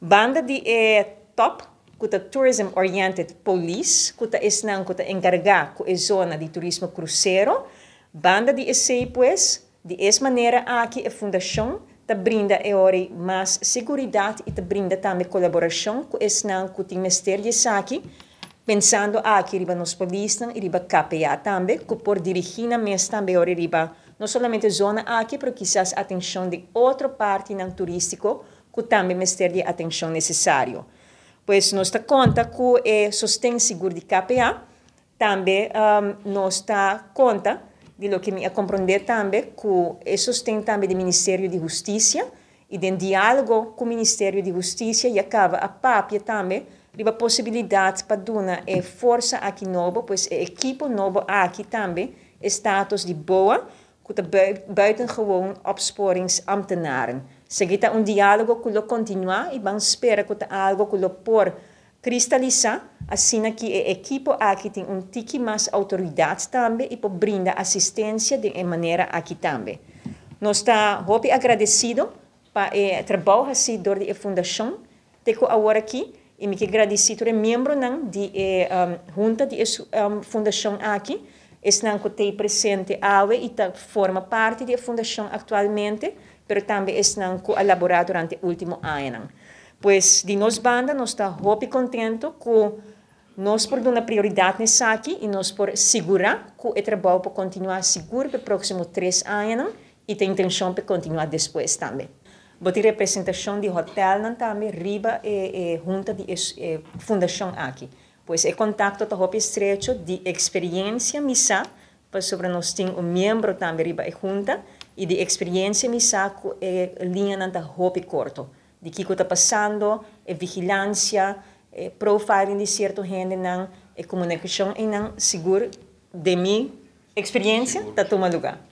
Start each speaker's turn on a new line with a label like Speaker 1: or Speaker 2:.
Speaker 1: Banda die eh, é top, kuta tourism-oriented police, kuta isnang kuta engarga, ku e zona de turismo cruzeiro. Banda de essay, pues, de es maneira aqui a fundação te brinda e ori mais seguridade e te brinda tambe colaboração com esse não com o Ministério de Saque, pensando aqui riba nos polícias e riba KPA tambe, que por dirigina mas também ori riba não somente zona aqui, mas quizás atenção de outra parte não turístico, que também mister de atenção necessário. Pois nós está conta que eh, é sustém seguro de KPA, também um, nós está conta de lo que me compreender também que é sustém também do Ministério de Justiça e de diálogo com o Ministério de Justiça e acaba a papia também a possibilidade para dar é eh, força aqui novo, pois é eh, equipe novo aqui também status de boa, com de buitengewoon opsporingsambtenaren. Seguita um diálogo que lo continua e vamos esperar que algo que lo por cristalizar, assim que o equipo aqui tem um tique mais autoridade também e por brinda assistência de maneira aqui também. Nós está muito agradecido para o trabalho assim dor de fundação, teco agora aqui e me que agradecido membro não de um, junta de um, fundação aqui esse Nanco tem presente AWE e forma parte da fundação atualmente, mas também esse Nanco elaborado durante o último ano. Pois, de nós banda, nós estamos tá muito contentes com nós por dar prioridade nesse aqui e nós por segurar que o trabalho para continuar seguro para os próximos três anos e tem intenção de continuar depois também. Vou ter representação de hotel também, tá, riba e, eh, e eh, junta de e, eh, fundação aqui. Pois é contacto tá estreito de experiência missa, para sobre nós tem um membro também riba e junta e de experiência missa é eh, linha nanta hop corto. De que está passando, é eh, vigilância, é eh, profiling de certo gente não é comunicação e não seguro de mim experiência está tomando lugar.